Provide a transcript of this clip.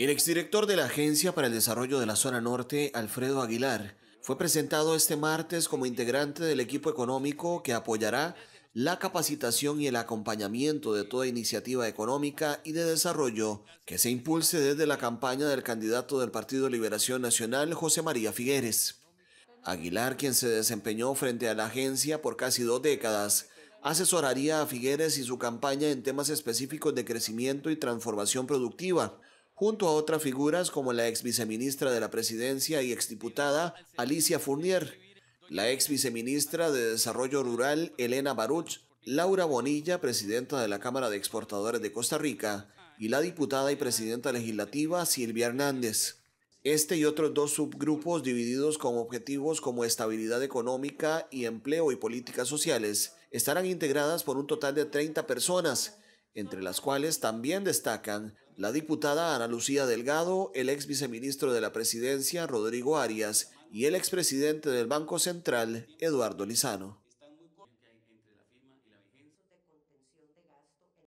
El exdirector de la Agencia para el Desarrollo de la Zona Norte, Alfredo Aguilar, fue presentado este martes como integrante del equipo económico que apoyará la capacitación y el acompañamiento de toda iniciativa económica y de desarrollo que se impulse desde la campaña del candidato del Partido Liberación Nacional, José María Figueres. Aguilar, quien se desempeñó frente a la agencia por casi dos décadas, asesoraría a Figueres y su campaña en temas específicos de crecimiento y transformación productiva, junto a otras figuras como la ex viceministra de la Presidencia y exdiputada Alicia Fournier, la ex viceministra de Desarrollo Rural Elena Baruch, Laura Bonilla, presidenta de la Cámara de Exportadores de Costa Rica, y la diputada y presidenta legislativa Silvia Hernández. Este y otros dos subgrupos divididos con objetivos como estabilidad económica y empleo y políticas sociales estarán integradas por un total de 30 personas, entre las cuales también destacan la diputada Ana Lucía Delgado, el ex viceministro de la Presidencia Rodrigo Arias y el expresidente del Banco Central Eduardo Lizano.